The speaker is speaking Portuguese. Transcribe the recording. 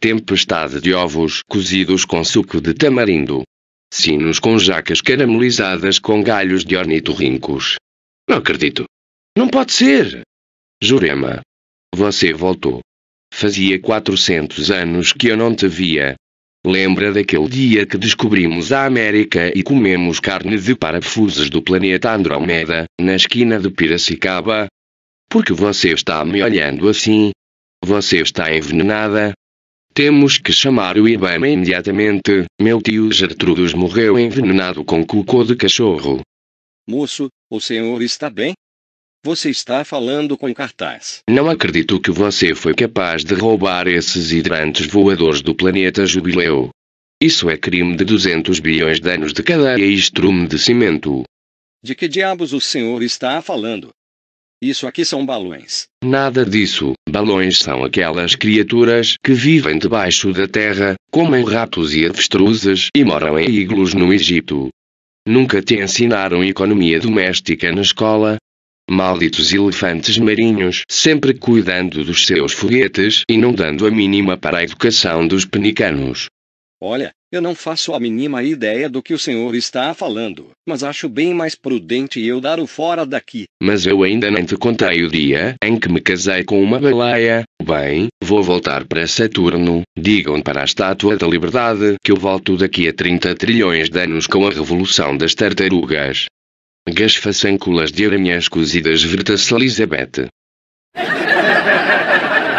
tempestade de ovos cozidos com suco de tamarindo. Sinos com jacas caramelizadas com galhos de ornitorrincos. Não acredito. Não pode ser. Jurema. Você voltou. Fazia 400 anos que eu não te via. Lembra daquele dia que descobrimos a América e comemos carne de parafusos do planeta Andromeda, na esquina de Piracicaba? Porque você está me olhando assim? Você está envenenada? Temos que chamar o IBAMA imediatamente. Meu tio Gertrudes morreu envenenado com cocô de cachorro. Moço, o senhor está bem? Você está falando com cartaz. Não acredito que você foi capaz de roubar esses hidrantes voadores do planeta Jubileu. Isso é crime de 200 bilhões de anos de cadeia e estrume de cimento. De que diabos o senhor está falando? Isso aqui são balões. Nada disso. Balões são aquelas criaturas que vivem debaixo da terra, comem ratos e avestruzes e moram em iglus no Egito. Nunca te ensinaram economia doméstica na escola? Malditos elefantes marinhos, sempre cuidando dos seus foguetes e não dando a mínima para a educação dos penicanos. Olha, eu não faço a mínima ideia do que o senhor está falando, mas acho bem mais prudente eu dar o fora daqui. Mas eu ainda não te contei o dia em que me casei com uma baleia. Bem, vou voltar para Saturno. Digam para a Estátua da Liberdade que eu volto daqui a 30 trilhões de anos com a Revolução das Tartarugas. Gasfa sem de aranhas cozidas Verta-se Elizabeth.